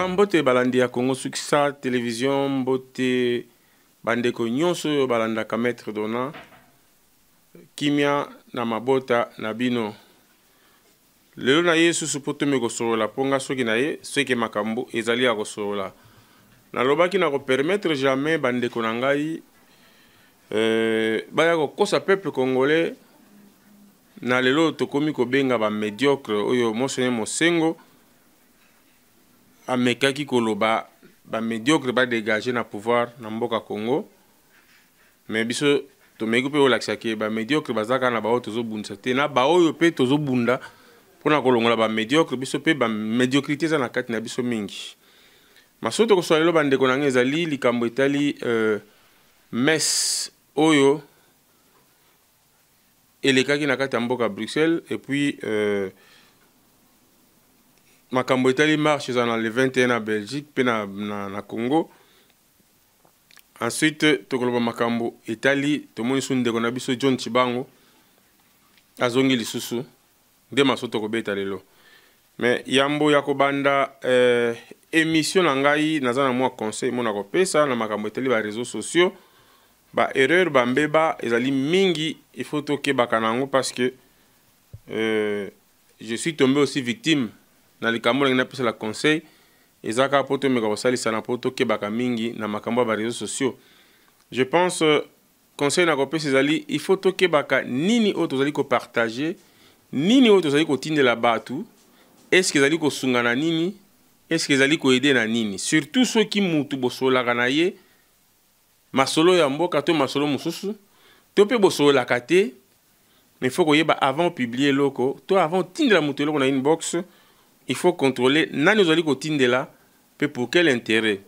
kala mbote balandi ya congo succès télévision mbote bandeko nyonso oyo balandaka maître dona kimia na mabota na bino lelo na ye susu mpo tomi kosolola mponga soki na ye soki makambo ezali ya kosolola nalobaki na kopermetre jamais bandeko na ngai eh, baya kokosa peuple congolais na lelo tokomi kobenga bamédiocre oyo mosone mosengo amekaki koloba bamediocre badegage na pouvoir na mboka congo me biso tomeki mpe olakisaki bamediocre baza kaka na baoyo tozobundisa te na baoyo mpe tozobunda mpona kolongola bamediocre biso mpe bamediocrité eza na kati na biso mingi masuo tokosola lelo bandeko na ngai ezali likambo etali euh, messe oyo elekaki na kati ya mboka bruxelles epuis euh, makambo etali marche eza na le 21 na belgique mpe na, na, na congo ensuite tokoloba makambo etali tomoni so ndeko na biso john chibango azongi lisusu nde maso tokobeta lelo me yambo ya kobanda eh, émission na ngai naza na mwa conseil mo na kopesa na makambo etali bareseau sociaux baerreur bambeba ezali mingi ifaut tokebaka na yango parce que eh, je suis tombé aussi victime na likambo ndenge napesela conseil eza kaka mpo tomeka kosalisana mpo tokebaka mingi na makambo ya bareseau sociaux je pense conseil na kopesa ezali il faut tokebaka nini oyo tozali kopartage nini oyo tozali kotindela bato eske ezali kosunga na nini eske ezali koede na nini surtout soki mutu bosololaka na ye masolo ya mboka to masolo mosusu to mpe bosololaka te mais faut koyeba avant opiblie eloko to avant otindela motu eloko na inbox il faut contrôler nani ozali kotindela mpe pour quel intérêt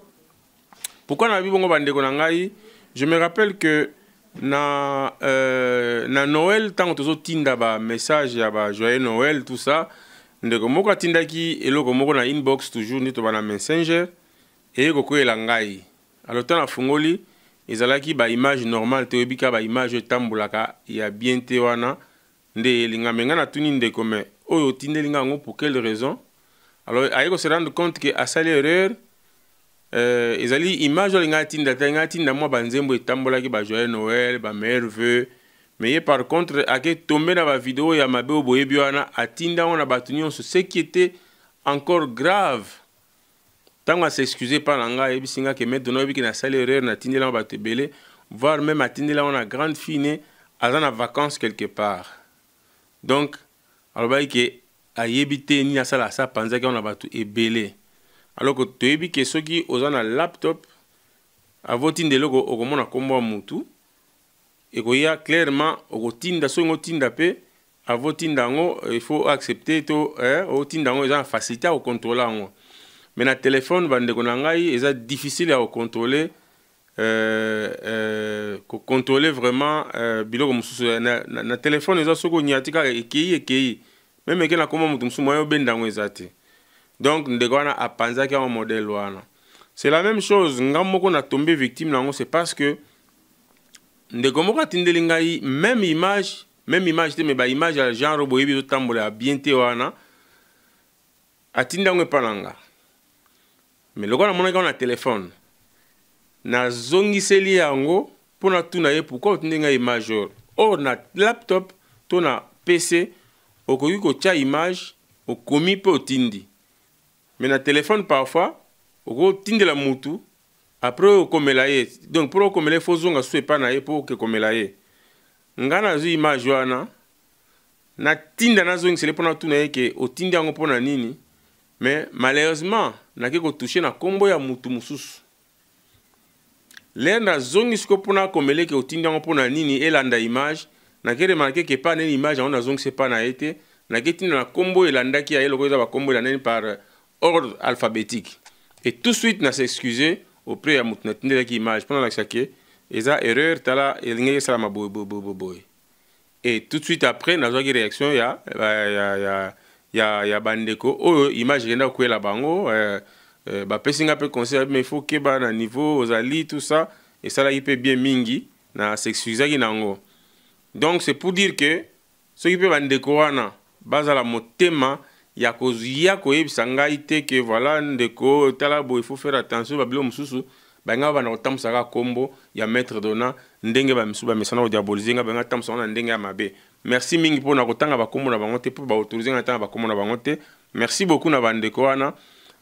pourquoi nabi bongo bandeko na ngai je me rappelle que na, euh, na noël ntango tozotinda bamessage ya bajoye noël tout ça ndeko moko atindaki eloko moko na inbox toujours nde toba na messenger eye kokweyela ngai alo ta nafungoli ezalaki baimage normale te oyebi ka baimage etambolaka ya bien te wana nde eyelinga me ngai natuni ndeko me oyo otindeli ngai yango pour quelle raison alors aye ko se rendre compte ke asali erreur euh, ezali image oyo linga atinda te linga atinda mwa banzembo etambolaki bajoye noel bameilleur veu mais ye par contre ake tombe na bavideo ya mabe oyo boyebi wana atinda ngo na bato nyonso ce qui était encore grave ntango aseexcuse epa na ngai ayebisi nga ke maître na oyebiki nasali erreur natindela ngo bato ebele voire même atindela ngo na grande fille ne aza na vacance quelque part donc alobaki ke ayebi te nini asala asa apanzaki wana bato ebele aloko toyebi ke soki oza na laptop avotinda eloko okomona nkombo ya motu ekoya clairement okotinda soki ngo tinda mpe avotinda yango ifaut accepte to eh, otinda yango eza na facilité ya kokontrola yango me na telefone bandeko na ngai eza difficile ya kokontrole Euh, euh, kokontrole vraiment euh, biloko mosusu na, na, na telefone eza soki onia ti kaka ekei ekei me meke na koma motu mosusu moye obendango eza te donc ndeko wana apanzaki yango modele wana c'est la même chose ngai moko natombe victime na yango c'est parce que ndeko moko atindeli ngai même image même image te me baimage ya genre boyebi ezotambola ya bien te wana atindi yango epa na nga me lokola namonaki yango na telefone nazongiseli yango mpo natuna ye pourkui otindi ngai image or or na laptop to na pc okoki kotia image okomi mpe otindi me na telefone parfois okotindela mutu apres okomela ye donc mpo okomela ye fo ozonga so epai na ye mpo oke komela ye ngai nazwi image wana natinda nazongisele mpo natuna ye ke otindi yango mpo na nini me malheureusement nake kotouche na nkombo ya mutu mosusu lere nazongi siko mpo nakomela eke otindi yango mpo na nini elanda image nake remarke ke pa neni image yango nazongisi epa na ye te nake ntina na nkombo elandaki ya ye loko eza bakombo elandani par euh, ordre alphabétique et tout de suite nase excuse auprès ya moto na tindelaki image mpona alakisa ke eza erreur tala elingaki esalama boyeboyeboyeboye et tout de suite après nazwaki réaction ya, ya, ya, ya ya, ya bandeko oyo oh, image ekenda koyela bango eh, eh, bapesi nga mpe conseil mais faut keba na niveau ozali tout ça esalaki mpe bien mingi na sexusaki nango donc c'est pour dire que soki mpe bandeko wana bazala motema ya koya koyebisa ngai te ke voilà ndeko tala boye faut faire attention babilo mosusu bangai babanda kotambwisaka kombo ya maître dona ndenge bamisu bamesana kodiabolize ngai bangai atambwisaka na ndenge ya mabe merci mingi mpona kotanga bakombo na bango te mpo baautorize ngai atanga bakombo na bango te merci beaucoup na bandeko wana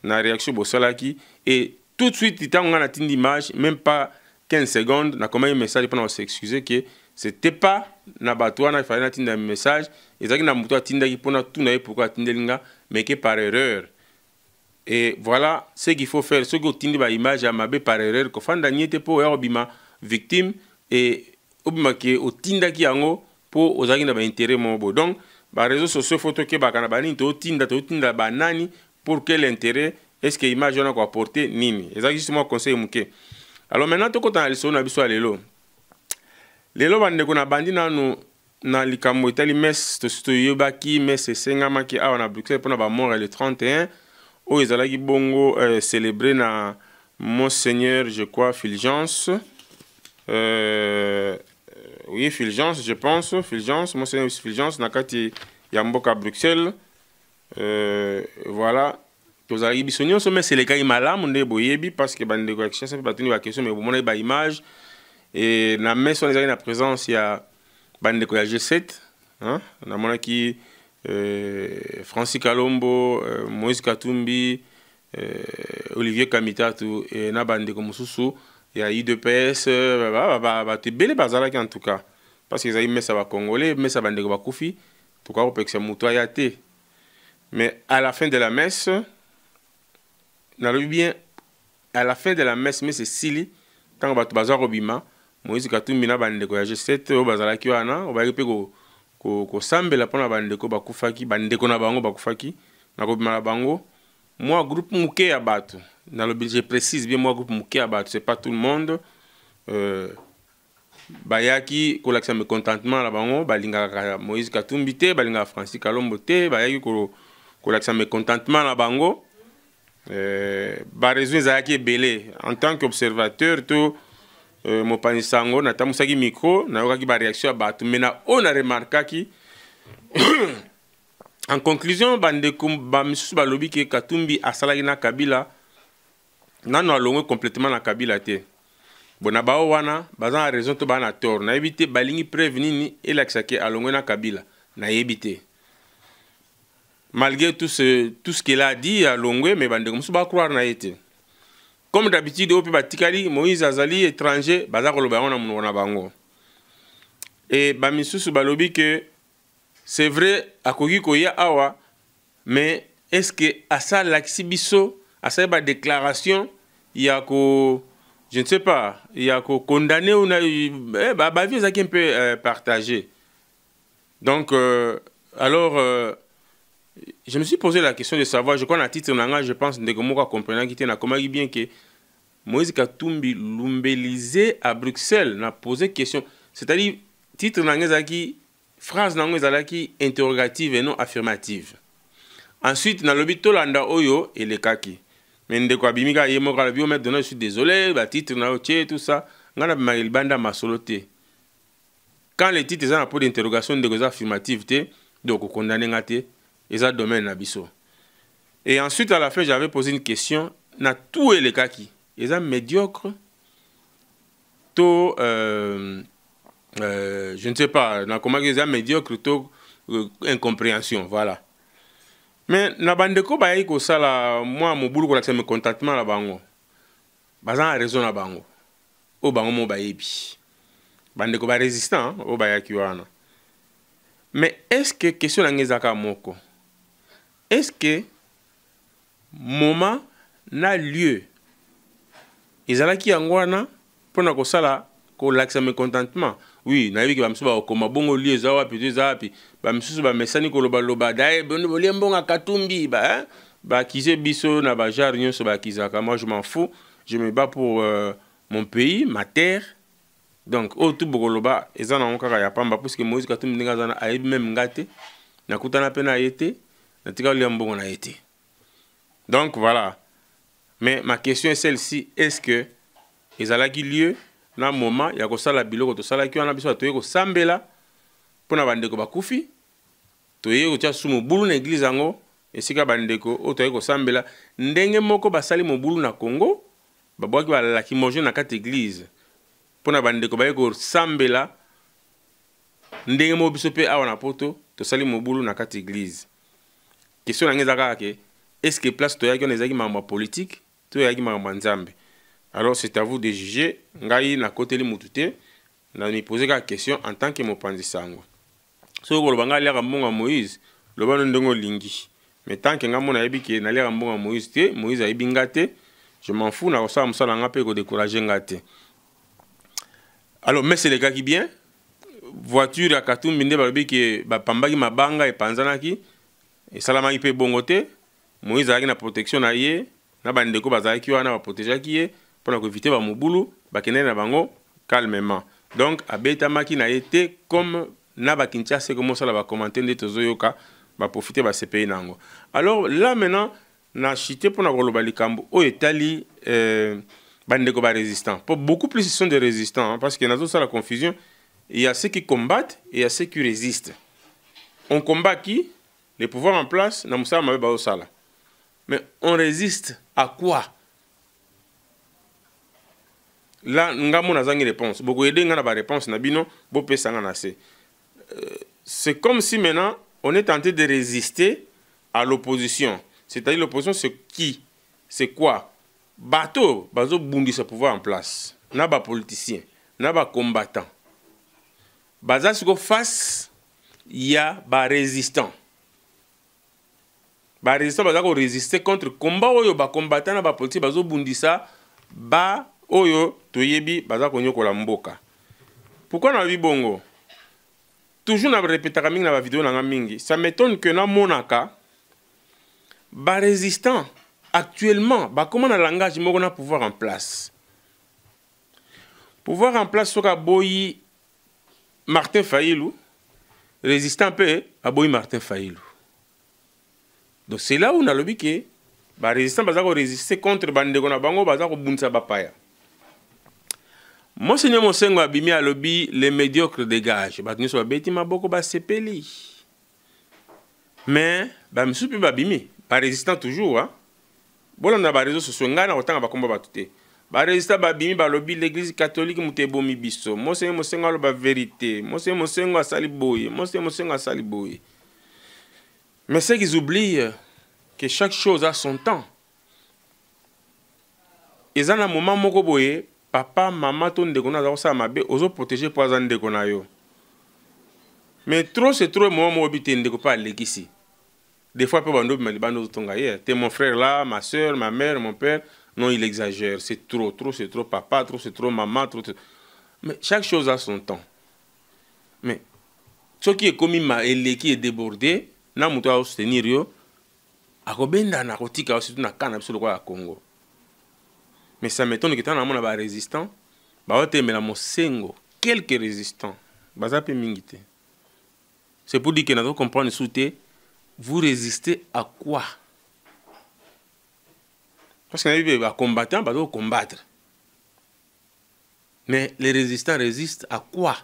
na réaction bosalaki et tout de suite ntango ngai natindi image même pas 15 secondes nakomaki message mpona kosexcuse ke c'était pas na bato wana efali natinda message ezalaki na moto atindaki mpona tuna ye pourkui atindeli nga mais ke par erreur et voilà ce qu'il faut faire soki otindi baimage ya mabe par erreur kofanda nie te mpo oya kobima victime e obimaki otindaki yango mpo ozalaki na baintere moko boye donc bareseau sociaux fo tokebaka na banini totinda totinda banani pour quel intérêt est ce que image wana koaporte nini ezalaki juste mwa conseil moke alors maintenant tokota na lisolo na biso ya lelo lelo bandeko na bandi nanu na likambo etali mese tosi toyebaki mese esengamaki awa na bruxelles mpona bamort ya le 31 oyo ezalaki bongo euh, célébré na monseigneur je crois fulgence euh, oui fulgence je pense fulgence monseigneur fulgence na kati ya mboka bruxelles euh, voilà tozalaki biso nyonso mese elekaki malamu nde boyebi parce que bandeko ya kisasa mpe batuni bakestion me bomonaki baimage e na mese wana ezalaki na présence ya bandeko ya g7 namonaki euh, francis kalombo euh, moïse katumbi euh, olivier kamitatu e na bandeko mosusu ya idps euh, bato ebele bazalaki en tout cas parce que ezali mesa bacongolais mesa bandeko bakufi tokoka kopekisa motu aya te mais à la fin de la messe nalobi bien à la fin de la messe mese esili ntango bato baza kobima moïse katumbi na bandeko ya g7 oyo bazalaki wana obayaki mpe kosambela ko, ko mpona bandeko bakufaki bandeko na bango bakufaki na kobima na bango mwa groupe moke ya bato nalobi je précise bien mwa groupe moke ya bato c'est pas tout le monde euh, bayaki kolakisa mécontentement na bango balingaka moïse katumbi te balingaka francis kalombo te bayaki kolakisa ko mécontentement na bango euh, barezo ezalaki ebele en tant qu'observateur to Euh, mopanzi sango natambwisaki micro nayokaki bareaction ya bato me na oyo naremarkaki en conclusion bandeko bamisusu balobi ke katumbi asalaki na kabila nano alongwe complètement na kabila te bon na bao wana baza na raison to baa na tort nayebi te balingi preuve nini elakisaki alongwe na kabila nayebi te malgré tout ce, tout ce qu'il a dit alongwe me bandeko mosusu bacroire na ye te comme d'habitude oyo mpe batikali moïse azali étranger baza koloba yango na monoko na bango e bamisusu balobi ke c'est vrai akoki koya awa mais est ce que asalakisi biso asali badéclaration ya ko je ne sais pas ya kokondane una eh, bavie ezalaki mpe euh, partage donc euh, alors euh, je me suis posé la question de savoir je crois na titre na nga je pense ndeko moko acomprendaki te nakomaki bien ke moïse katumbi lumbelize à bruxelles na pose question c'est-à-dire titre na nga ezalaki phrase na yango ezalaki interrogative et non affirmative ensuite nalobi tolanda oyo elekaki me ndeko abimi kaka ye moko alobi oh, omaître dona je suis désolé batitre na yo tie tout ça ngai nabimaka libanda masolo te quand le titre eza na po d'interrogation ndeko eza affirmative te donc okondane nga te eza domaine na biso et ensuite à la fin j'avais posé une question na tout elekaki eza médiocre to euh, euh, je ne sais pas nakomaki eza médiocre to euh, incompréhension voilà me na bandeko bayaki kosala mwa mobulu kolakisa mécontentement na bango baza na raison na bango oyo bango mo bayebi bandeko barésistant oyo bayaki wana mais est ce que question na ngai ezaka moko est-ce que moment na lieu ezalaki yango wana mpona kosala kolakisa mécontentement oui nayebiki bamisusu bakokoma bongo lieu eza wapi to eza wapi bamisusu bamesani kolobaloba daye eh, bolie mbonga katumbi ba bakize biso na bajare nyonso bakizaka moi je m'en fous je me bats pour euh, mon pays ma terre donc oyo tu bokoloba eza nango kaka ya pamba puiske moïse katumbi ndenge aza na ayebi meme nga te nakutana mpe na ye te natika kolia mbongo na ye te donc voilà mais ma question est celle-ci est ce que ezalaki lieu na moment ya kosala biloko tosalaki wana biso toyei kosambela mpo na bandeko bakufi toyei kotia susu mobulu na eglize yango esika bandeko oyo toyei kosambela ndenge moko basali mobulu na congo babwaki balaki mojo na kati eglize mpo na bandeko bayei kosambela ndenge moko biso mpe awa na poto tosali mobulu na kati eglize question na ngai eza kaka ke est ce que place toyaki wana ezalaki makambo ya politike to eyaki makambo ya nzambe alors c'est à vous de juger ngai nakoteli motu te na mipose kaka question en tant que mopanzi sango soki koloba ngai aliaka mbongo ya moïse loba no ndenge olingi mai tanke ngai mpo nayebi ke naliaka mbongo ya moïse te moïse ayebi nga te je m'en fous nakosala mosala nga mpe kodécourage nga te alors mese elekaki bien voiture ya katumbi nde balobi ke bapambaki mabanga epanzanaki esalamaki mpe bongo te a azalaki na protection na ye na bandeko bazalaki wana baprotegeaki ye mpona koevite bamobulu bakendaki na bango calmement donc abetamaki na ye te comme na bakinshasa ekomosala bacommante nde tozoyoka baprofite ce na yango alors là maintenant na chite koloba likambo oyo etali euh, bandeko beaucoup plus sont des résistants hein, parce que la confusion il y a ceux qui combattent et il y a ceux qui résistent on combat qui les pouvoirs en place na mosala mabe baosala mais on résiste à quoi la nga mona zangi réponse boko aider nga na ba réponse na bino bo pesa nga na se euh, c'est comme si maintenant on est tenté de résister à l'opposition c'est-à-dire l'opposition c'est qui c'est quoi bato bazo bundisa pouvoir en place na ba politicien na ba combattant baza siko face ya ba résistant baresistant baza koresiste contre komba oyo bakombatan na bapolitike bazobundisa ba oyo toyebi baza konyokola mboka pourkui nalobi bongo toujours narepetaka mingi na bavideo na nga mingi ça m'étonne ke namonaka barésistant actuellement bakóma na langage moko na pouvoir en place pouvoir en place soki aboyi martin failu résistant mpe aboyi martin failu donc cela oyo nalobi ke barésistant baza korésiste contre bandeko na bango baza kobundisa bapaya monseigneur mosengo abimi alobi le médiocre dégage bato nyonso babeti maboko basepeli me bamisusu mpe babimi barésistant toujours a bolanda bareseau soso ngai na kotanga bakombo bato te barésista babimi balobi l'église catholique moto ebomi biso monseigneur mosengo aloba vérité monseigneur mosengo asali boye monseigneur mosengo asali boye Mais c'est qu'ils oublient que chaque chose a son temps. Ils ont un moment moko papa, maman, ton le monde, za mabe, ont protéger pour azan ndeko na Mais trop c'est trop moment mo obité ndeko pas lekisi. Des fois pe bando bimali bando tonga ye, t'es mon frère là, ma soeur, ma mère, mon père. Non, il exagère, c'est trop, trop c'est trop papa, trop c'est trop maman, trop Mais chaque chose a son temps. Mais ce qui est commis ma qui est débordé, na moto aosutenir yo akobenda na kotika yo surtout na kane na biso lokola ya congo mais sa metone ke ntana namona barésistant baotembela mosengo quelque résistant baza mpe mingi te c'est pour dire ke nazo comprendre su te vous résistez à quoi parce que nayebi mpe bacombattant bazo combattre mais les résistants résistent à quoi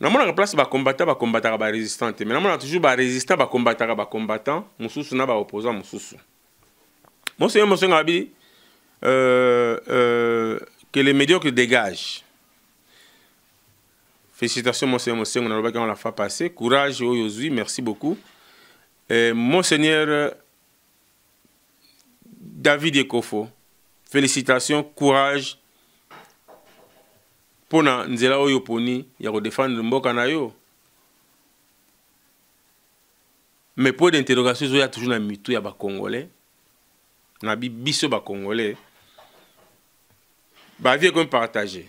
namonaka place bakombata bakombataka barésistant Mais Mais namonaka toujours barésistant bakombataka bakombatant mosusu na baopposant mosusu monseigneur mosenga abi euh, euh, que les médiocres dégagent félicitations monseigneur on a yango la fois passer courage aujourd'hui, oh merci beaucoup monseigneur david ekofo félicitations courage mpo na nzela oyo oponi ya kodefendre mboka na yo mais po d'interrogation ezoya toujours na mitu ya bacongolais na biso bacongolais bavie ekomi partage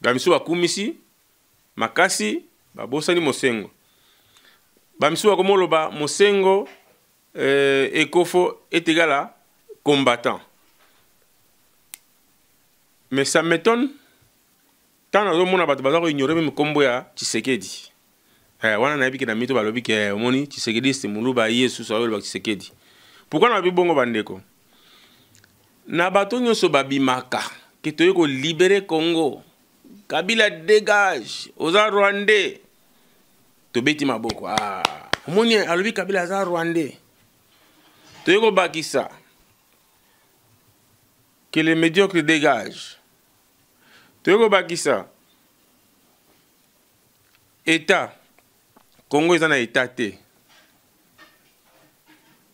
bamisu bakumisi makasi babosani mosengo bamisu bakomoloba mosengo eh, ekofo etegala combattant mais ça m'étonne ntan nazomona bato baza koignore meme nkombo ya chisekedi eh, wana nayebi ke na mito balobi ke eh, omoni chisekediste moluba ye susu ayoyoloba chisekedi pourkui nalobi bongo bandeko na bato nyonso babimaka ke toye kolibere congo kabila dégage oza rwandais tobeti maboko ah. omoni eh, alobi kabila aza rwandais toye kobakisa ke le médiocre dégage toye kobakisa eta kongo eza na eta te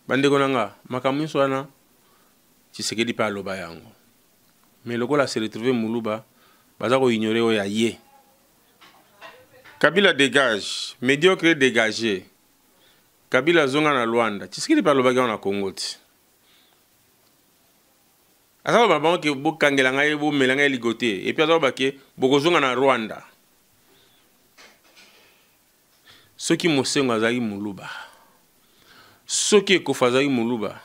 bandeko na nga makambo nyonso wana tshisekedi mpe aloba yango me lokola aseretrouve muluba baza koignore oyo aye kabila dégage médiocre dégage kabila azonga na lwanda tshisekedi mpe alobaki yango na kongo ti aza koloba na bango ke bokangela ngai bomela ngai ligo te epui aza koloba ke bokozonga na rwanda soki mosengo azalaki moluba soki ekofa azalaki moluba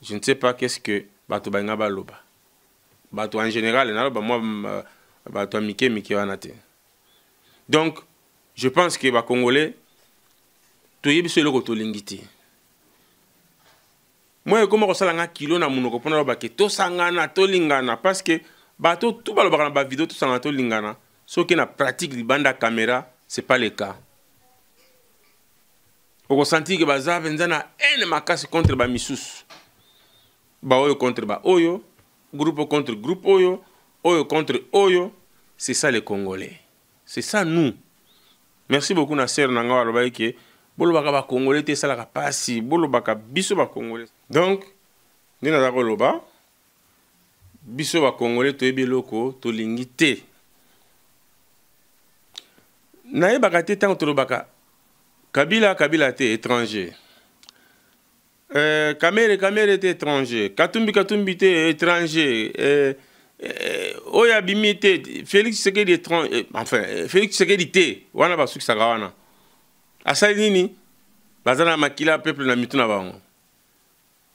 je ne sais pas qu'est-ce que bato balinga baloba bato en général naloba mwa euh, bato ya mike mike wana te donc je pense ke bacongolais toyebi so eloko tolingi te moi ekoma kosalanga kilo na monoko mpona loba ke tosangana tolingana parceke bato tu balobaka na bavideo tosangana tolingana soki na pratique libanda ya caméra c'est pas le cas okosanti ke baza mpenza na ene makasi contre bamisusu baoyo contre baoyo groupe contre groupe oyo oyo contre oyo c'est ça les congolais c'est ça nous merci beaucoup na ser na ngai alobaki ke bolobaka bacongolais te esalaka mpasi bolobaka biso bacongolais donc nde naza koloba biso bacongolais toyebi eloko tolingi te nayebaka te ntango tolobaka kabila kabila te étranger euh, kamere kamere te étranger katumbi katumbi te étranger euh, oyo abimi te félix tshisekedi eh, enfin félix tshisekedi te wana basukisaka wana asali nini baza na makila ya peuple na mitu na bango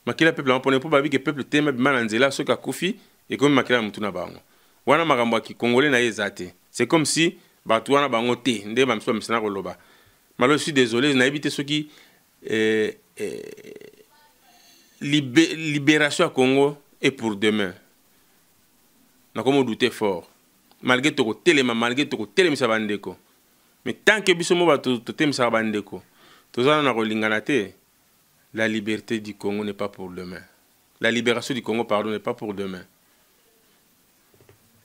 makila ya peuple bapone mpo babike peuple te mabima na nzela soki akufi ekomi makila ya mutu na bango wana makambo ya kikongole na ye eza te c'est comme si bato wana bango te nde bamisu bamisana koloba malo suis désolé nayebi te soki eh, eh, libé, libération ya congo est pour demain nakomi odute fort malgré tokotelema malgré tokotelemisa bandeko me tanke biso mo bato totemisaka bandeko tozala na kolingana te la liberté du congo n'est pas pour demain la libération du congo pardon n'est pas pour demain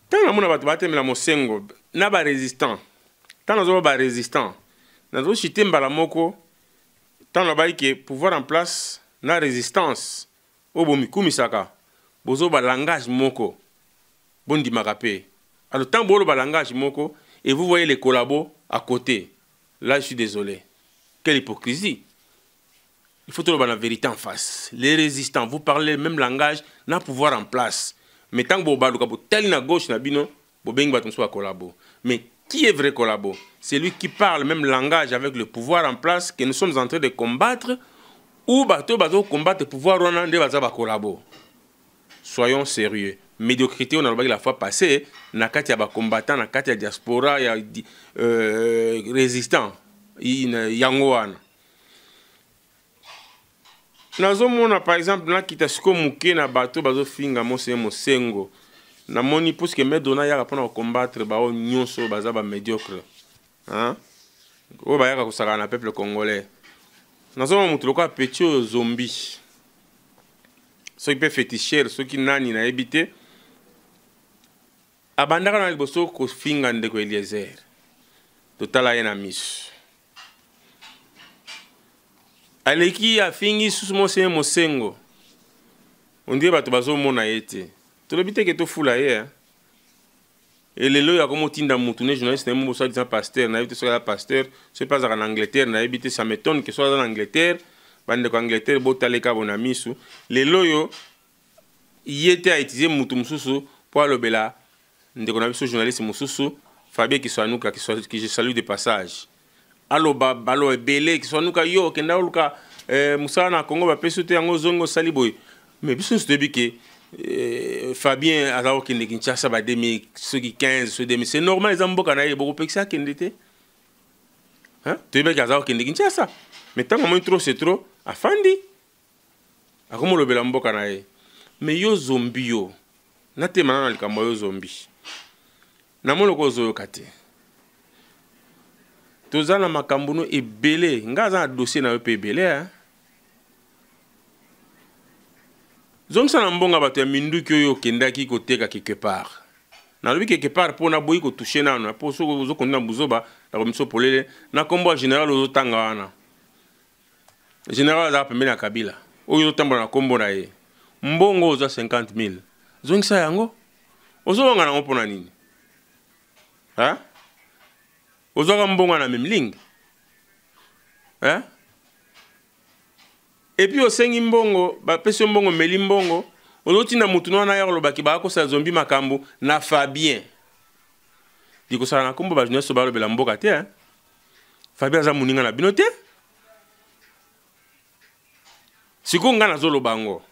ntango namona bato batemela mosengo na barésistant ntango nazoba barésistant nazoshite mbala moko ntango nabaki ke pouvoir en place na résistance oyo bomikumisaka bozoba langage moko bondimaka mpe alo ntango booloba langage moko et vous voyez les collabos à côté. Là, je suis désolé. Quelle hypocrisie. Il faut trouver la vérité en face. Les résistants, vous parlez le même langage, n'a pouvoir en place. Mais tant que vous avez tel na gauche, vous avez Mais qui est vrai collaborateur C'est lui qui parle le même langage avec le pouvoir en place que nous sommes en train de combattre ou bateau bateau combattre le pouvoir Soyons sérieux. médiocrité oyo nalobaki la fois passé na kati ya bacombattant na kati ya diaspora ya euh, résistant yango wana nazomona par exemple nakita sikoyo moke na bato bazofinga mosee mosengo namoni puiske medona ayaka mpona kocombattre bao nyonso oyo baza bamédiocre oyo bayaka kosakala na peuple congolais nazomona motu lokola peti oyo zombi soki mpe fétichere soki nani nayebi te abandaka na liboso kofinga ndeko eliezer totala ye na miso aleki afingi susu mosi ye mosengo ondie bato bazomona ye te tolobi teke tofula ye elelo ya komotinda mutu ne journaliste naye moboso adisa paster nayebi te soki aza paster soki mpe azalaka na angleterre nayebi te sameton ke soki aza na angleterre bandeko ya angleterre botaleka bo na miso lelo oyo ye te aetize mutu mosusu mpo alobela ndeko na biso journaliste mosusu fabien kiswanuka ki je salue de passage aloba baloba ebele kiswanuka yo okenda oluka eh, mosala na congo bapesi te yango ozongi osali boye mais biso nyonso toyebi ke eh, fabien aza kokende kinshasa ba 2000 soki 15 so 2000 c'est normal eza mboka na ye bokopekisa akende te toyebaki aza kokende kinshasa mais ntango amoni trop c'est trop afandi akomolobela mboka na ye mais yo zombi yo natemana na likambo yo zombi na monoko ozoyoka te toza na makambo no ebele nga aza na dossier na yo mpe ebele ya eh? zongisa na mbongo bato ya minduki oyo okendaki koteka quelque part nalobi quelque part mpo naboyi kotouche nano mpo soki ozokondi na buzoba nakomisa polele na nkombo ya général ozotanga wana général azaka pembeni ya kabila oyo ozotambola na nkombo na ye mbongo oza 50 000 zongisa yango ozolonga nango mpo na nini eh? ozwaka mbongo na memilingi eh? epuis osengi mbongo bapesi yo mbongo omeli mbongo ozotinda mutu wana ya olobaki bakosala zombi makambo na fabien likosala na nkombo bato nyonso balobela mboka te fabien aza moninga na bino te sikoyo ngai nazoloba yango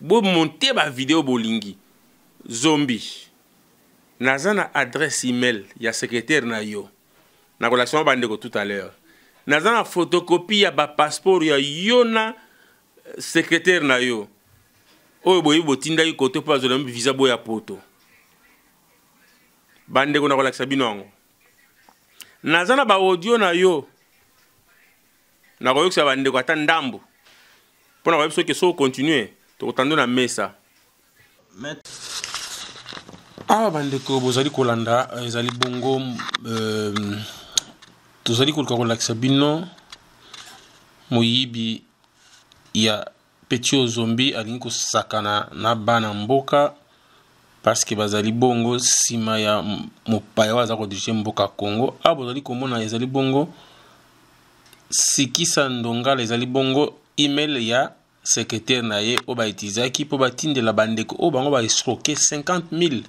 bomonte bavideo bolingi zombi naza na adresse email ya secrétaire na yo nakolakisa bandeko tout à l'heure naza na photocopie ya bapasseport ya yo na euh, secrétaire na yo oyo boyebi botindaki kote mpo azolami visa boya poto bandeko nakolakisa bino yango naza na baaudio na yo nakoyokisa bandeko ata ndambo mpo na koyebi soki so okontinue tokotando na mesa Met awa bandeko bozali kolanda eh, ezali bongo eh, tozali koluka kolakisa bino moyibi ya peti ozombi alingi kosakana na bana mboka parceke bazali bongo nsima ya mopaya oyo aza kodirige mboka congo awa bozali komona ezali bongo sikisa ndongala ezali bongo email ya sekretare na ye oyo baetizaki mpo batindela bandeko oyo bango baesroke 50 000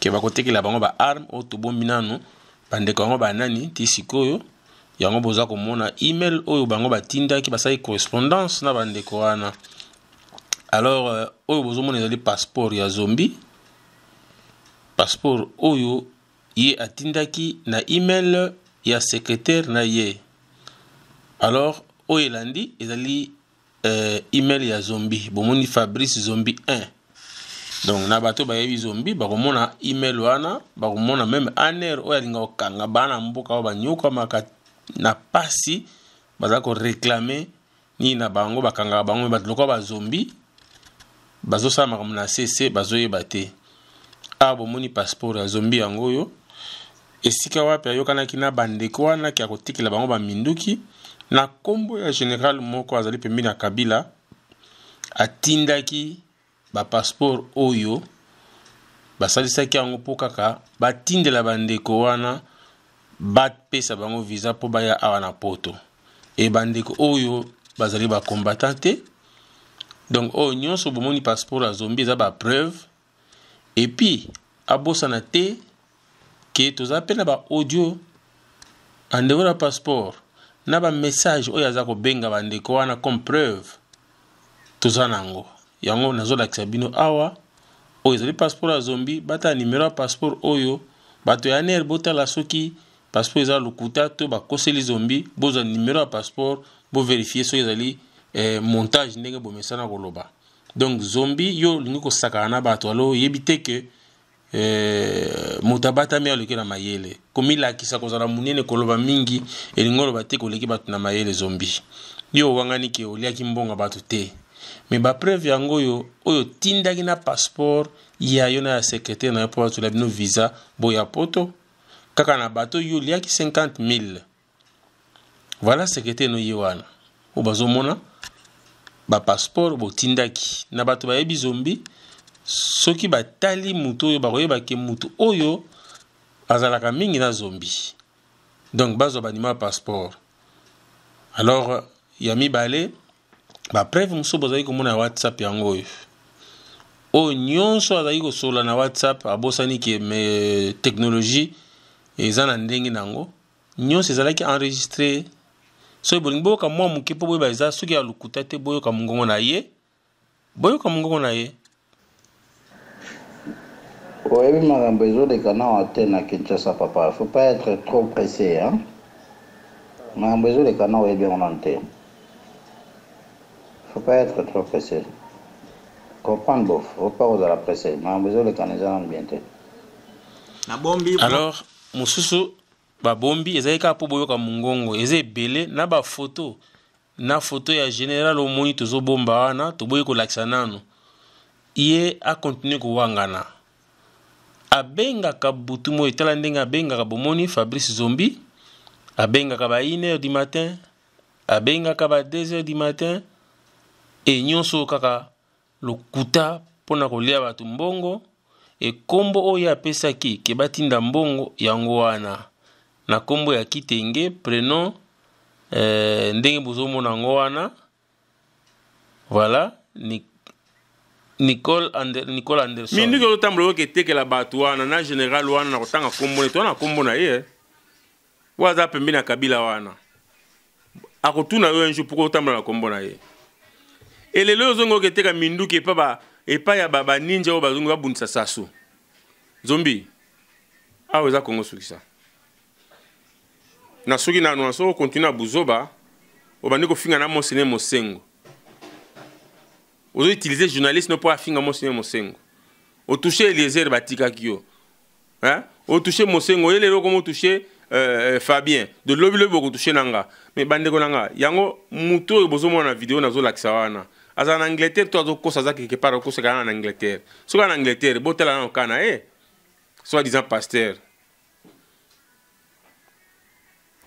ke bakotekela bango baarme oyo tobombi nanu bandeko yango banani ti sikoyo yango boza komona email oyo bango batindaki basali correspondance na bandeko wana alors euh, oyo bozomona ezali passeport ya zombi passeport oyo ye atindaki na email ya secrétaire na ye alors oyo elandi ezali euh, email ya zombi bomoni fabrice zombi 1 donc na bato bayebi zombi bakomona email wana bakomona meme aner oyo alinga kokanga bana mboka oyo banyokwamaka na pasi baza koreklame nini na bango bakangaka bango bato lokola bazombi bazosala makambo na cc bazoyeba te awa bomoni passeport ya zombi yango oyo esika wapi ayokanaki na bandeko wana ke akotikela bango baminduki na nkombo ya général moko azali pembeni ya kabila atindaki bapasseport oyo basalisaki yango mpo kaka batindela bandeko wana bapesa bango viza mpo baya awa na poto e bandeko oyo bazali bacombatant te donc oyo nyonso bomoni passeport azombi eza bapreuve epuis abosana te ke toza mpe na baaudio andeko ya passeport na bamessage oyo aza kobenga bandeko wana comme preuve toza na yango yango nazolakisa bino awa oyo ezali passeport ya zombi batala nimero ya passeport oyo bato ya ner botala soki passeport eza lokuta to bakoseli zombi bozwa nimero ya passeport boverifie soki ezali eh, montage ndenge bomesana koloba donc zombi yo olingi kosakana na bato alo oyebi te ke eh, moto abatami aleki na mayele komilakisa kozala monene koloba mingi elingi oloba te koleki bato na mayele zombi yo owangani ke oliaki mbongo bato te me bapreuve yango oyo oyo otindaki na passeport ya yo na ya sekretare na yo mpo batula bino visa boya poto kaka na bato oyo oliaki 50 000 voilà sekretare no ye wana oyo bazomona bapasseport botindaki na bato bayebi zombi soki batali motu oyo bakoyebake motu oyo azalaka mingi na zombi donc bazwa bandima ya passeport alors ya mibale bapreve mosusu bozali komona ya whatsapp yango oyo oyo nyonso azali kosola na whatsapp abosani ke me technologie eza na ndenge na yango nyonso ezalaki enregistre soki bolingi boyoka mwa moke mpo boyeba eza soki ya lokuta te boyoka mongongo na ye boyoka mongongo na ye oyebi makambo ezoleka nawa te na kinshasa papa faut pas être trop pressé makambo ezoleka nawa oyebi yango nano te faut pas être trop pressé. Comprendre bof, de la Alors, mon babombi ezalaki kapo comme Mungongo. Mungongo. eza belé, na photo, na foto ya général omoni tozobomba wana to ko a ye A kowangana abengaka butu moi etala ndenge abengaka bomoni fabrice zombi abengaka ba 1 heure du matin abengaka ba 2 heures du matin e nyonso kaka lokuta mpona kolia bato mbongo ekombo oyo apesaki ke batinda mbongo yango wana na nkombo ya kitenge prenom eh, ndenge bozomona yango wana voilà ni nicole, Ander, nicole anderson minduki ozotambola oyoka etekela bato wana na général wana na kotanga nkombo ne to wana nkombo na ye eh. oyo aza pembeni ya kabila wana akotuna yo un jour mpo kotambola na nkombo na ye elelo oyo ozongi oketeka minduki epai ya baninja oyo bazongi babundisa saso zombi awa eza kongo sukisa na soki nano na soki okontinue na buzoba obandi kofinga na mosene mosengo ozoutilize journaliste no mpo afinga mosene mosengo otouche eliezer batikaki yo hein? otouche mosengo oye lelo okoma otouche euh, euh, fabien de lobilobi okotouche na nga me bandeko na nga yango motu oyo bozomona na video nazolakisa wana azala na angleterre to azokosa aza quelque part akosaka na na angleterre soki aa na angleterre botala nano ka na ye eh? soit disant pasteur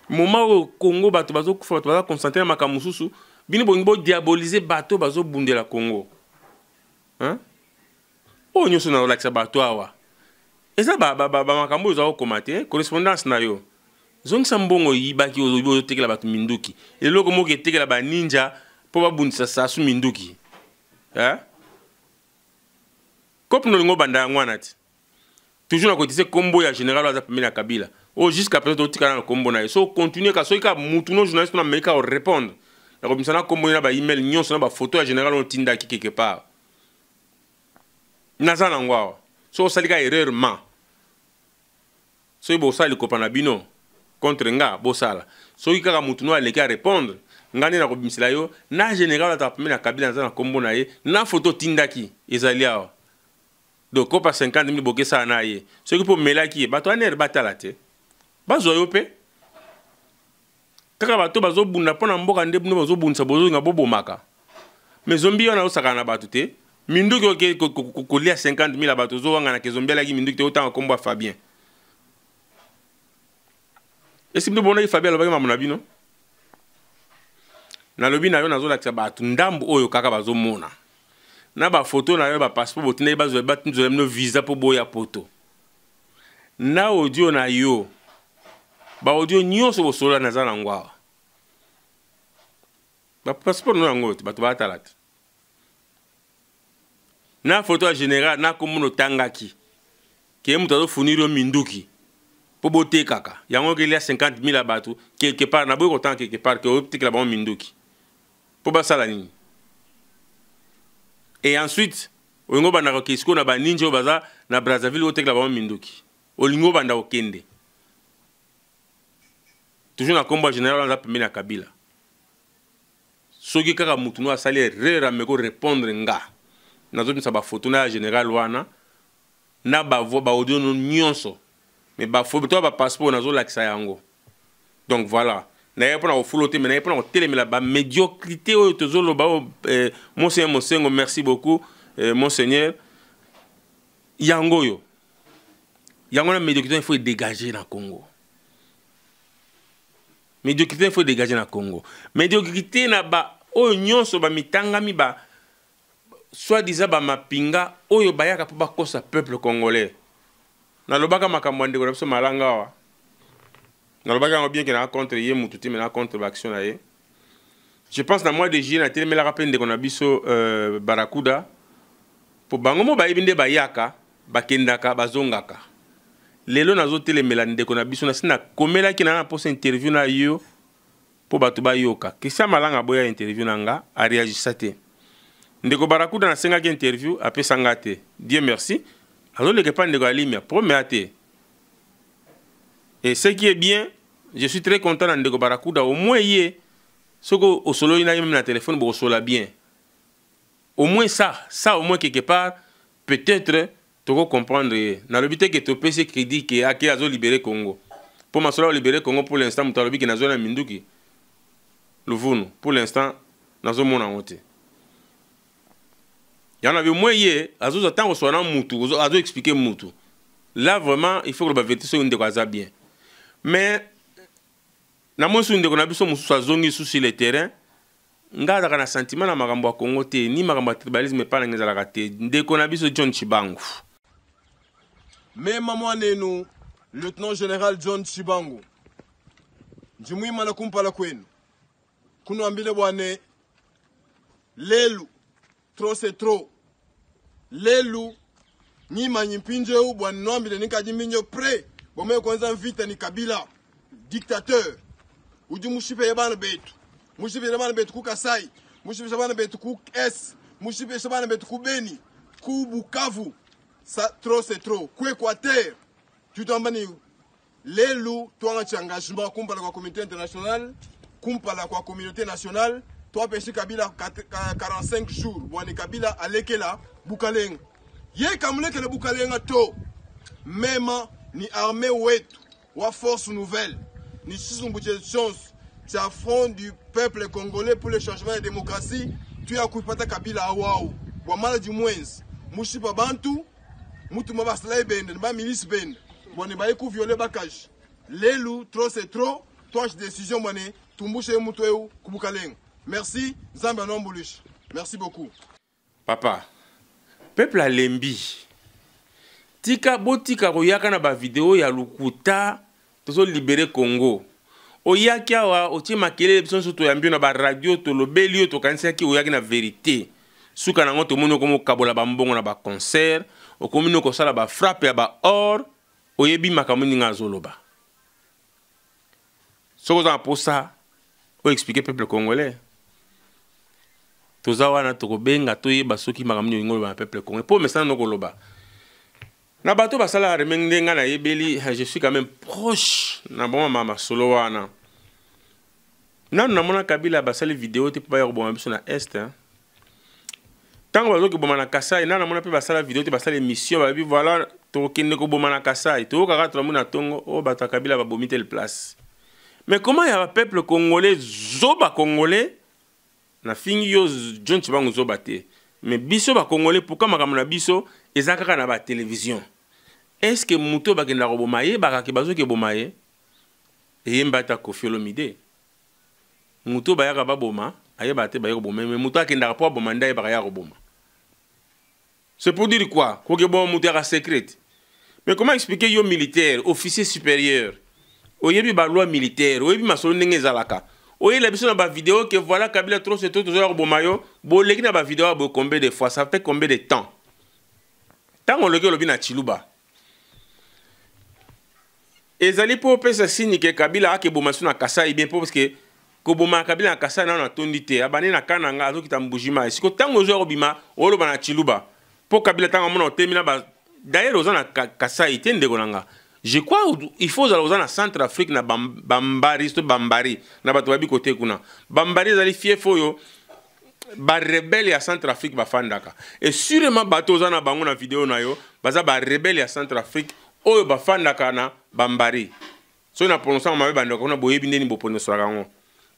moma oyo congo bato bazokufa bato baza concentre na makambo mosusu bino bolingi bodiabolize bato bazobundela congo oyo nyonso naolakisa bato awa eza bamakambo oyo ozakokoma te eh? correspondance na yo zongisa mbongo oyibaki ozotekela bato minduki eloko moko etekela baninja mpo babundisa sasu minduki eh? kope na olingo obanda yango wana ti toujours na koyete se kombo ya général aza pembeni ya kabila oyo oh, jusqu'à présent totikana na kombo na ye so okontinue ka soki kaka mutu no journaliste mpona meli kaka orépondre na kobimisa na kombo ye na baemail nyonso na bafoto ya général oyo otindaki quelque part naza nango awa so osali ka erreur ma soki bosala likopa na bino contre nga bosala soki kaka mutu no aleki arépondre nga nde nakobimisela yo na général ataka pembeni ya kabila aza na nkombo na ye na foto otindaki ezali awa donc kopa 50 000 bokesala na ye soki mpo omelaki ye bato wana ere batala te bazwa yo mpe kaka bato bazobunda mpo na mboka nde bino bazobundisa bozozonga bobomaka me zombi wana osakana na bato te minduki oke kolia 50 000 ya bato ozowanganaka ezombi alaki minduki te otanga nkombo ya fabien esi bino bonaki fabien alobaki mambo na bino nalobi na yo nazolakisa bato ndambo oyo kaka bazomona na bafoto na yo bapasseport botindaki bazwa mino visa mpo boya poto na audio na yo baaudio nyonso bosolola naza nango awa bapasseport no yango te bato batala te na foto ya général na komono otangaki ke moto azofuniri yo minduki mpo botekaka yango kelia 50 000 ya bato quelque part na boyi kotanga quelque part ke otekela bango minduki mpo basala nini e ensuite olingi obanda koke sikoyo na baninja oyo baza na brazzaville otekela bango minduki olingi obanda kokende toujours na nkombo ya général wana aza pembeni ya kabila soki kaka mutu no asali erreur ameko répondre nga nazobimisa bafoto na ya général wana na baaudio nyonso me bafoto ya bapasseport nazolakisa yango donc voilà na ye mpona kofula te me na ye mpona kotelemela bamédiocrité oyo tozoloba oyo eh, monseigneur mosengo merci beaucoup eh, monseigneur yango oyo yango na médiocrité il faut edégage na congo médiocrité il faut edégage na congo médiocrité na ba oyo nyonso bamitangami ba soi-disant bamapinga oyo bayaka mpo bakosa peuple congolais nalobaka makambo ya ndeko na biso malanga awa na le yango bien ke naa contre ye mutu te me contre baaction na je pense na mois de juillet natelemelaka mpe ndeko na biso euh, barakuda mpo bango mo bayebi nde bayaka bakendaka bazongaka lelo nazotelemela ndeko na biso nasi nakomelaki na na mposa interview na yo mpo bato bayoka kesia malanga boya interview na nga areagisa te ndeko barakuda nasengaki interview apesanga te dieu merci azoleka epa ndeko alimia promea te et ce qui est bien, je suis très content dans Ndeko Barakuda. Au moins, il ce que au solo, il y a même le téléphone, au la bien. Au moins ça, ça au moins quelque part, peut-être, tu vas comprendre. Dans le but que tu peux ce crédit qui a qui a libéré Congo. Pour je libéré libérer Congo pour l'instant, je as dire que nous avons Minduki. Le Vounou, pour l'instant, nous avons monde honte. Il y en avait moins hier, Azo attend au mutu, Moutou, expliquer Moutou. Là, vraiment, il faut que la vérité soit une de bien. mais na mosu ndeko na biso mosusu azongi susi le terrain nga azalaka na sentiment na makambo ya kongo te ni makambo ya tribalisme epai nange ezalaka te ndeko na biso john chibangu mema mwanenu lieutenant general john chibangu ndimwimana kumpala kwenu kunoambile bwane lelu tro tro lelu nyimanyi mpinjeu bwane noambile nikadi mbinjo pre bomeye kuanza mvita ni Kabila dictateur uji mushipe bana betu mushipe bana betu ku Kasai mushipe bana betu ku S mushipe bana betu ku Beni ku Bukavu ça trop c'est trop ku Équateur lou toi twangati engagement kumpala kwa communauté internationale kumpala kwa communauté nationale twapesi kabila 45 jours bwane kabila alekela bukalenga ye kamulekele bukalenga to même ni armée wetu wa force nouvelle ni budget de chonso tu du peuple congolais pour le changement la démocratie tu tuyakuipata kabila mala bwamalaji mwenzi mushipa bantu mutu ben ba bende ben bon bende bone violé kuviole Lélu, lelu trop trop, trop toi décision tu tumbushe mutu eu kubukaleng merci nzambe anoambulisha merci beaucoup papa peuple alembi tika botika koyaka na bavideo ya lokuta tozolibere congo oyaki awa otie makelele biso nyonso toyambi yo na baradio tolobeli yo tokanisaki oyaki na verité suka nango tomoni okomi okabola bambongo na baconcert okomi ni okosala bafrappe ya baor oyebi makambo ninga azoloba soki oza na mposa oexplike peuple congolais toza wana tokobenga toyeba soki makambo nini olingi oloba na peuple congolais mpo omesana nokoloba na bato basalaka remeng nde ngai nayebeli je suis quand même proche na bomama masolo wana nanu namona kabila basali video te mpo baya koboma biso na este ntango bazoki boma na kasai nanu namona mpe basala video te basala émission bayebi voilà tokende koboma na kasai toyokaka tolambwi na ntongo oyo oh, bato ya kabila babomi tele place mais comment ya bapeuple congolais zo bacongolais na fingi yo john chibangu zoba te mais biso bacongolais pourkui makambo na biso eza kaka na batelevizion est-ce que Moutou bakenda koboma ye bakaki Et eboma ye kofiolomide ata kofi olomide moto bayaka baboma ayebaka te baye koboma ba ya boma c'est pour dire quoi ke bon, moto yaka secrète mais comment expliquer yo militaire officier supérieur oyebi loi militaire oyebi masolo ndenge ezalaka la biso na vidéo que voilà kabila trop seto tozoya koboma yo boleki na bavideo ya boye combien de fois ça fait combien de temps ntango le olobi na chiluba ezali mpo opesa sini ke kabila akeboma so na kasai bien mpo parceke koboma kabila na kasai nano atondi te abandi na kana na ngai azokita mbujima esiko ntango ozwi akobima oloba na chiluba mpo kabila ntango amona otemi na dayere oza na kasai te ndeko na nga je crois il faut ozala oza na centre afrique na bambari to bambari na bato babi kote kuna bambari ezali fief oyo barebele ya centre afrique bafandaka e sûrement bato oza na bango na video na yo baza barebele ya centre afrique oyo bafandaka na bambari soki na prononciaka mabe bandeko kuna boyebi ndeni boprononciaka yango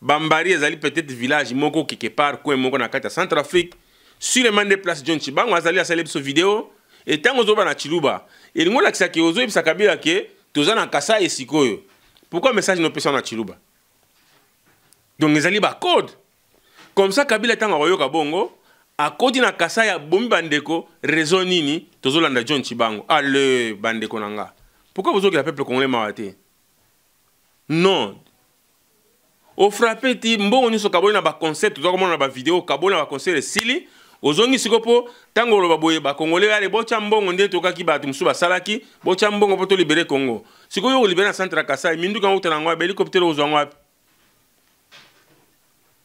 bambari ezali peut-être village moko quelque part coin moko na kati ya centre afrique sûrement nde place john chibango azali asali biso video e ntango ozoba na chiluba elingi olakisaka ozoyebisaka bila ke toza na kasai sikoyo pourkui message nopesa na chiluba donc ezali bacode comme ça kabila ntango akoyoka bongo akoti na kasai abomi bandeko réseau nini tozolanda john cibango ale bandeko na nga pourkui bozokela peuple congolais mawa te non ofrape ti mbongo nyonso kaboli na baconcert toza komona na bavideo kaboli na baconcert esili ozongi siko mpo ntango oloba boye bakongole ale botya mbongo nde tokaki bato mosusu basalaki botya mbongo mpo tolibere congo sikoyo okolibere na centre ya kasai minduka yango kuta na yango abe helicoptere ozwa yango ape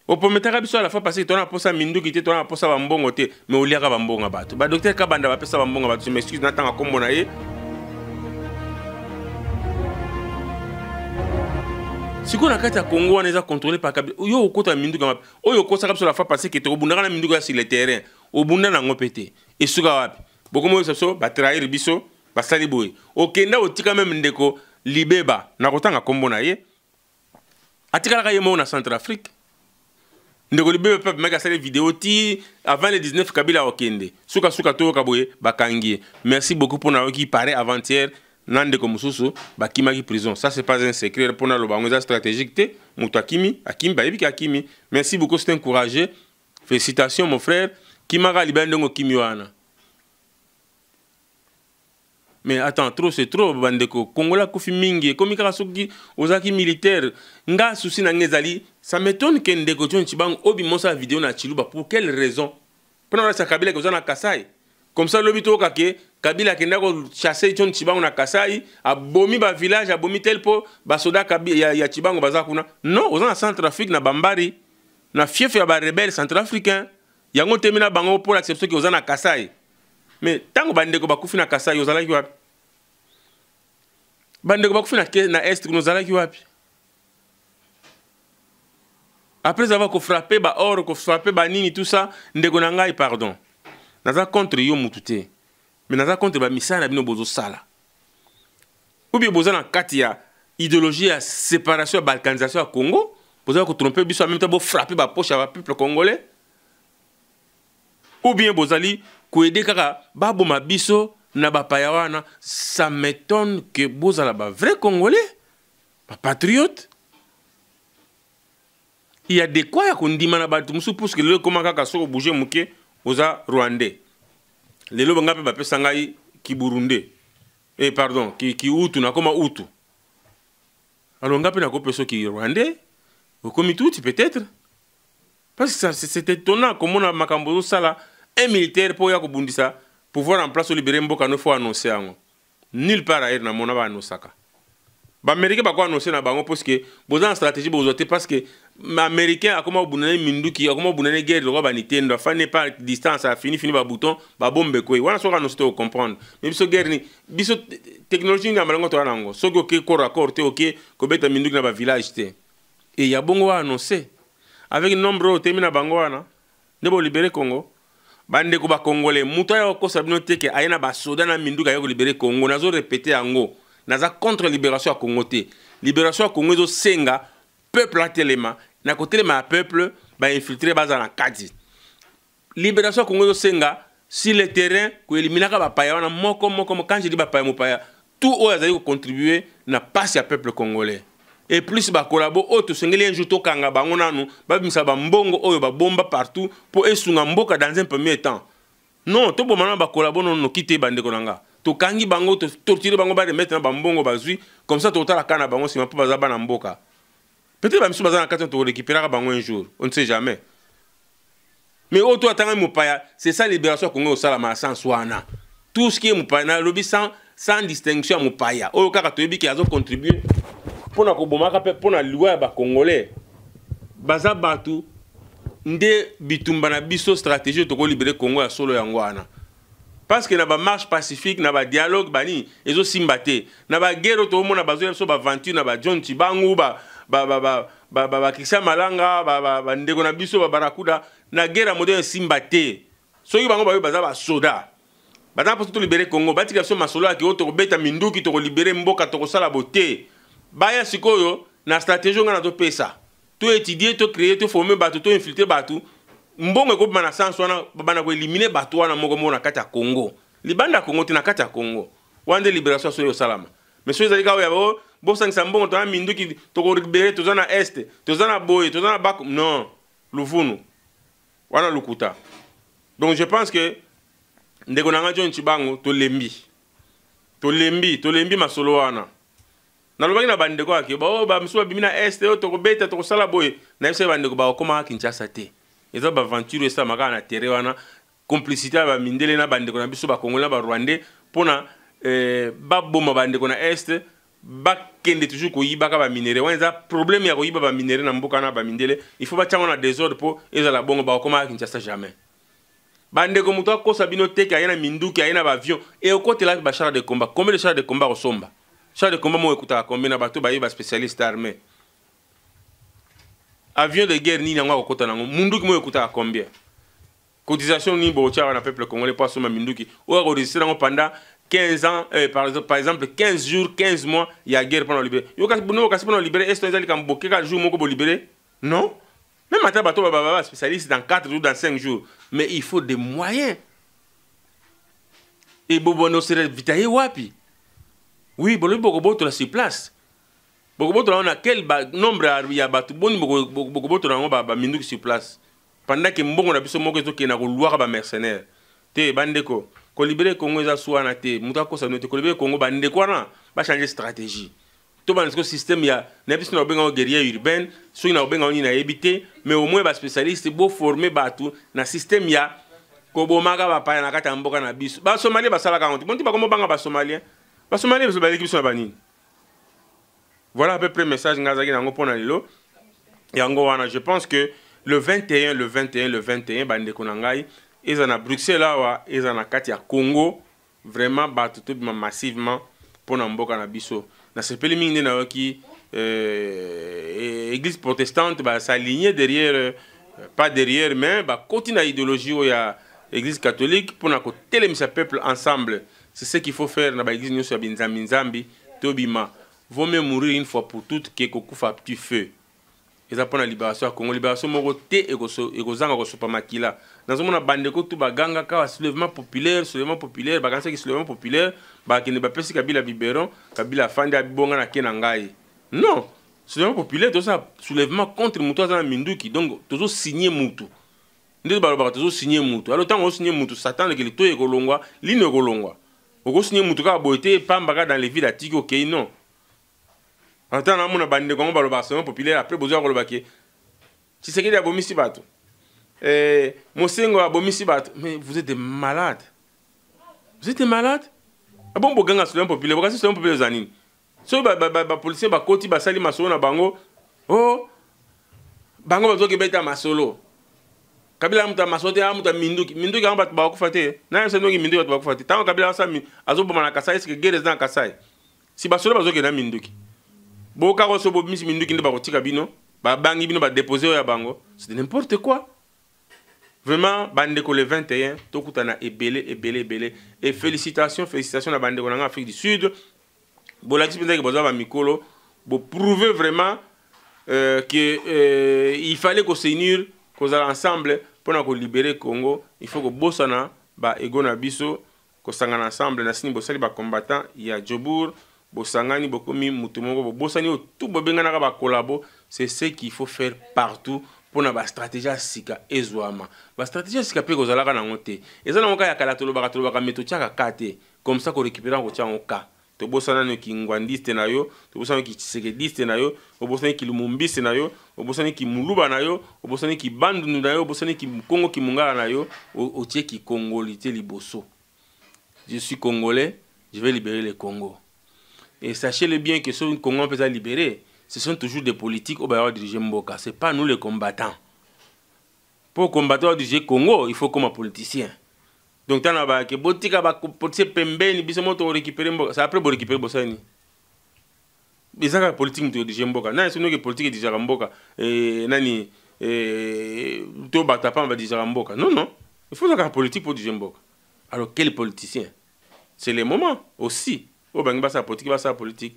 opometaka biso ala fois parce que tona aposa minduki te tona aposa bambongo te me oliaka bambongo ya bato badokter kabanda bapesa bambongo ya bato se maexcuse na ntango akombo na ye sikoyo na kati ya congo wana eza contrôle par kabila yo okota minduki mape oyo okosaka biso la fois parce que te obundaka na minduki ya sur le terrain obunda nango mpe te esuka wapi bokomi oyebisa biso batrahir biso basali boye okenda otika meme ndeko libeba nakotanga nkombo na ye atikalaka ye moko na centre afrique ndeko libe mpe apemaki asali video ti avant le 19 kabila akokende sukasuka toyoka boye bakangi ye merci beaucoup pour na qui pare avant-hier na ndeko mosusu bakimaki prison ça c'est pas un secret mpo na le yango eza stratégique te moto akimi akimi bayebiki akimi merci beaucoup c'est encouragé Félicitations mon frère kimaka libaya ndenge okimi wana mais attends trop c'est trop bandeko kongola kufi mingi ekomi kaka soki ozalaki militaire nga susi na ngai ezali ça m'étonne ke ndeko tion cibango obima osala video na chiluba pour quelle raison mpona olakisa kabila ke oza na kasai comme ça lobi toyoka ke kabila akenda kochasse tion cibango na kasai abomi bavillage abomi tel mpo basoda ya, ya cibango baza kuna non oza na centre afrique na bambari na fief ya barebele centre africain yango temi na bango mpo lakisa biso ke oza na kasai me ntango bandeko bakufi na kasai ozalaki wapi bandeko bakufi na, na est kuna ozalaki wapi après avoir kofrape baor kofrape banini tout ça ndeko na ngai pardon naza contre yo mutu te me naza contre bamisala na bino bozosala ubie boza na kati ya idéologie ya séparation ya balkanisation ya congo bozala kotrompe biso ameme ta bofrape bapoche ya bapeuple congolais ou bien bozali koyede kaka baboma biso na bapaya wana ça m'étonne ke bozala bavrai congolais bapatriote ya dekwa ya kondima na bato mosusu puske lelo ekóma kaka soko bouge moke oza rwandais lelo banga mpe bapesa ngai kiburunde eh, pardon ki, ki utu nakóma utu alonga mpe nakopesa ki rwandais okomi tuti peut-être parce que c'est étonnant komona makambo ozosala un militaire mpo ya kobundisa pouvoir en place olibere mboka no fo annonce yango nulle part aere na mona baanosaka baamerikain bako annonce na bango parceke boza na stratégie bozwa te parceke américain akoma kobunda ne minduki akoma kobunda ne guerre lokwa banitendo afani pa distance afini fini babouton babombe koi wana soki annonce te ocomprendre me biso guerre ni biso technologie nini amalango toya nango soki oke corps accord te oke kobeta minduki na bavillage te e ya bongo waannonce avec nombre oyo otemi na bango wana nde bolibere congo bandeko bakongole moto oyo akokosa bino te ke aye na basoda na minduka aye kolibere kongo nazorepete yango naza contre libération ya kongo te libération ya kongo ezosenga peuple atelema na kotelema ya peuple bainfiltre bazala na kati libération ya kongo ezosenga sur le terrain koeliminaka bapaya wana moko moko quand je dis bapaya mopaya tout oyo azali kocontribue na pasi ya peuple congolais et plus bakolabo oyo oh, tosengeli un jour kanga bango nanu babimisa mbongo oyo oh, bomba partout pour esunga mboka dans un premier temps non toboma na bakolabo nono noki te bandeko na nga tokangi bango totortire bango remettre na bambongo bazwi comme ça tokotala kaka na bango sima mpo bazaba na mboka peut-être ba baza na kati tokorécupéraka bango un jour on ne sait jamais mais oyo oh, to Mupaya, c'est ça libération kongo osalama ya sens wana tout ce qui est na lobi sans, sans distinction ya mopaya oyo kaka toyebi azo contribuer. mpona kobomaka mpe mpona liwa ya bacongolais baza bato nde bitumba na biso stratégie tokolibere congo ya solo yango wana parceke na bamarshe pacifique na badialogue bani ezosimba te na bagere toomona bazoya biso baventure na bajohn tibangu bakristian malanga bandeko na biso babarakuda na gere ya modele esimba te soki bango bayo baza basoda baza mposo tolibere congo batika biso masolo yake oyo tokobeta minduki tokolibere mboka tokosala bote baya sikoyo na stratégie ngai na topesa toétudie tocréer toforme bato toinfiltre bato mbongo ekobima na sanse wana babanda koelimine bato wana moko moko na kati ya congo libanda ya congo te na kati ya congo wana nde libération so eosalama mais so ezali kaka yabo bosangisa mbongo toza na minduki tokolibere toza na este toza na boye toza na bako non luvunu wana lukuta donc je pense que ndeko na ngai john cibango tolembi tolembi tolembi masolo wana nalobaki na bandeko yake bao oh, bamisu babimi na este oyo oh, tokobeta tokosala boye nayebisaki bandeko bakomaka kinshasa te eza baventure esalamaka na terre wana complicité ya bamindele na bandeko na biso bakongoli na barwandais mpona eh, baboma bandeko na este bakende toujours koyibaka baminere wana eza problème ya koyiba baminere na mboka na bamindele il faut batiango na désordre mpo ezala bongo bakokomaka kinshasa jamais bandeko moto akosa bino teke aye na minduki aye na bavion ekotela bachar de combat combien de char de combat akosomba combien de combat mo ekutaka kombe na bato baye spécialiste armé avion de guerre nini yango akokɔta nango munduki mo ekutaka combien cotisation nini dans le peuple congolais seulement asomba minduki oyo akoregistre yango pendant 15 ans euh, par, par exemple 15 jours 15 mois il y une guerre pendant mpona olibere yokasi mpona olibere est eza likambo bokeka jour la libéré non même ata bato bababa bah, spécialiste dans 4 jours dans 5 jours mais il faut des moyens Et ebobona osere serait la wapi oui bolobi bokobotola sur place bokobotola yango na quel nombre ya bato boni bokobotola yango baminduki sur place pendant ke mbongo na biso moko ezokende na kolwaka bamercenaire te bandeko kolibere kongo eza so wana te moto akosano te kolibere kongo bandeko wana bachange stratégie to bana siko système ya na biso na kobengango guerrier urbaine soki na kobengango nini nayebi te mais au moins baspécialiste boforme bato na système ya kobomaka bapaya na kati ya mboka na biso basomalien basalaka yango te mpo nti bakomobanga basomalien basomali biso baleki biso na banini voilà à peu près message ngazaki nango mpona lelo yango wana je pense que le 21 le 21 le 21 bandeko na ngai eza na bruxelles awa eza na kati ya congo vraiment bato tobima massivement mpona mboka na biso nasepeli mingi nde nayoki euh, e-, église protestante basaligne derrière euh, pas derrière mais bakoti na idéologie oyo ya église catholique mpona kotelemisa peuple ensemble c'est ce qu'il faut faire na baeglise nyonso ya binzambi nzambi tobima vaut mieux mourir une fois pour toutes ke kokufa petit feu eza mpo na libération ya congo libération moko te ekozanga kosopa makila nazomona bandeko tu bagangaka ba soulèvement populaire soulèvement populaire bakanisaki soulèvement populaire bakende bapesi kabila biberon kabila afandi abibonga na ke na ngai non soulèvement populaire tozosala soulèvement contre motu aza na minduki donc tozosigne motu nde balobaka tozosigne motu alo ntango osigne motu satan lekele toyo ekolongwa lino ekolongwa okosunia mutu kaka boye te epambaka dans les villes atiki okei non ata namona bandeko yango balobaka soin populaire apres bozwa koloba ke tshisekedi abomisi bato eh, mosengo abomisi bato mais vous êtes malade vous êtes malade abongo ah boganga soin populaire bokasi soin populaire eza nini soki bapolisier bakoti basali masolo na bango o oh! bango bazwaki beta masolo kabila amuta maso te amuta minduki minduki yango bato bakokufa te nayebisa ndongi minduki bato bakokufa te ntango kabila asa azoboma na kasai eske guerre eza na kasai si basolo bazokenda minduki bokaka oso bobimisi minduki nde bakotika bino babangi bino badepose oyo ya bango c'est n'importe quoi vraiment bandeko le 21 tokutana ebele ebele ebele e félicitation félicitation na bandeko na nga afrique du sud bolakisi mpenza ke bozwa bamikolo boprouve vraiment euh, que euh, il fallait kosenur kozala ensemble mpona kolibere congo il faut kobosana baego na biso kosangana ensemble na sini bosali bacombatant ya jobour bosangani bokomi motu moko bobosani oyo tu bobenganaka bakolabo c'est ce qu'il faut faire partout mpona bastratégie ya sika ezwama bastratégie ya sika mpe kozalaka nango te eza nango kaka ya kala tolobaka tolobaka me totiaka ka te comme ça korécupere yango kotia yango ka tobosanani kingwandiste na yo tobosanani kichisekediste na yo obosani kilumumbiste na yo obosani kimuluba na yo obosani kibandundu na yo obosani kongo kimungala na yo otie kikongoli te liboso je suis congolais je vais libérer le congo et sachez le bien que soki congo mpenza libéré ce sont toujours des politiques oyo bayaka dirige mboka c'est pas nous les combattants mpo combattant dirige congo il faut koma politicien donc ntango na bayeke botika bapolitise pembeni biso moto orécupere mboka sa apres borécupere bosala nini eza kaka politike moto edige mboka nani soki noki politike edigeaka mboka nani to bato apamba badigeaka mboka non non il faut ezakaka politique mpo odige mboka alors quel politicien c'est le moment aussi oyo bangi basala politike basala politike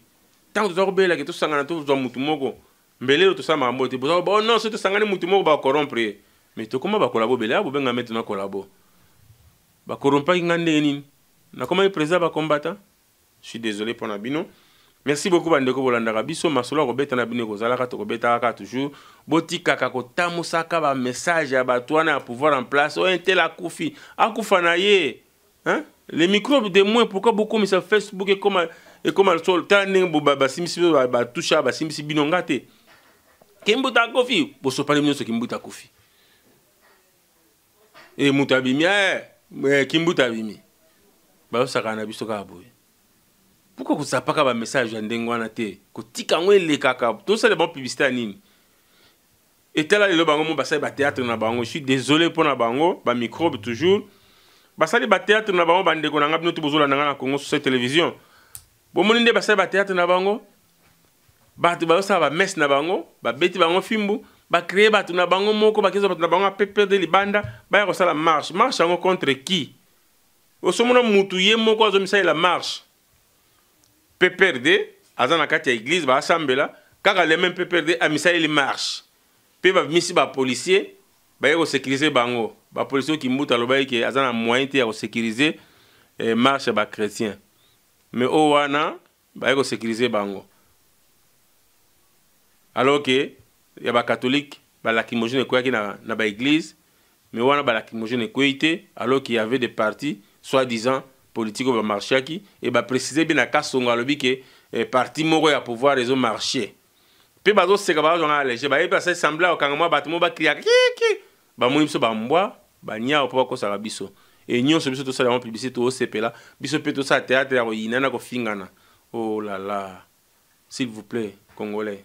ntango toza kobelaki tosangana tozwa mutu moko mbele oyo tosala makambo te boza koba o non soki tosangani mutu moko bakorompre ye mais tokóma bakolabo obele ya bobenga mete na kolabo bakorompaki nga ndenge nini nakomaki président bakombata suis désolé mpo na bino merci beaucoup bandeko bolandaka biso masolo ya kobeta na bino ekozalaka tokobeta kaka toujours botikaka kotamwisaka bamessage ya bato wana ya pouvoir en place oyo ntel akufi akufa na ye hein? le microbe de moins pourquoi bokomisa facebook ekoma ekoma tala ndenge basimbisi biso batusha basimbisi bino nga te kimbuta akufi bosopani bino nyonso kimbuta akufi e eh, moto abimi ee eh! Eh, kimbuta abimi bazosakana na biso kaka boye mpoka kozala mpaka bamessage ya ndenge wana te kotika yango elekaka tosala bango publicité ya nini etala lelo bango mo basali bateatre na bango suis désolé mpo na bango bamicrobe toujours basali bateatre na bango bandeko na nga bino to bozolanda nga na congo sose télévision bomoni nde basali bateatre na bango bato bazosala bamesse na bango babeti bango fimbu bacree bato na bango moko bakinza bato na bango apeperde libanda baya kosala marche marche yango contre qui osomona mutu ye moko azomisalela marche pprd aza na kati ya eglize baasambela kaka le même pprd amisaleli marche mpe bamisi bapolisier baye kosekirize bango bapolisier okimbuta alobaki ke aza na moyen te ya kosekirize eh, marche ya bachrétien me oyo wana baye kosekirize bango alors ke ya bakatholike balacrymogène ekweyaki na, na baeglize me wana balacrymogène ekweyi te alors qu'il y avait des partis soit disant politique oyo bamarchiaki e baprécise bien na kasongo alobi ke eh, parti moko ya pouvoir ezomarchie mpe bazoseka bazozwanga alege bayebi asa assemble okanga mwa bato mo bakriaka kiki bamoni biso bambwa baniao mpo bakosaka biso e nyonso biso tosala yango publicité toosepela biso mpe tosala théâtre ya koyina na kofingana olala oh s'il vous plaît congolais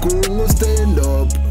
Congo stand up